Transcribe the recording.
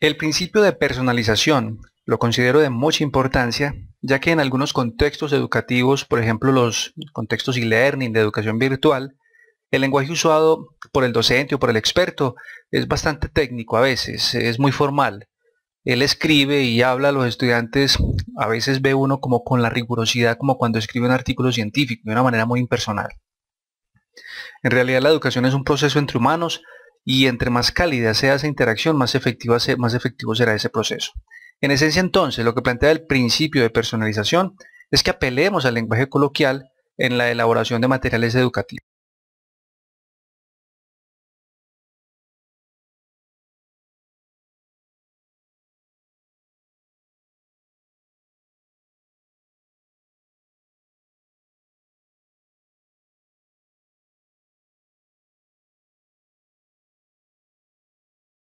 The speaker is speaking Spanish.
El principio de personalización lo considero de mucha importancia, ya que en algunos contextos educativos, por ejemplo los contextos e-learning de educación virtual, el lenguaje usado por el docente o por el experto es bastante técnico a veces, es muy formal. Él escribe y habla a los estudiantes, a veces ve uno como con la rigurosidad como cuando escribe un artículo científico, de una manera muy impersonal. En realidad la educación es un proceso entre humanos y entre más cálida sea esa interacción, más, más efectivo será ese proceso. En esencia entonces, lo que plantea el principio de personalización es que apelemos al lenguaje coloquial en la elaboración de materiales educativos.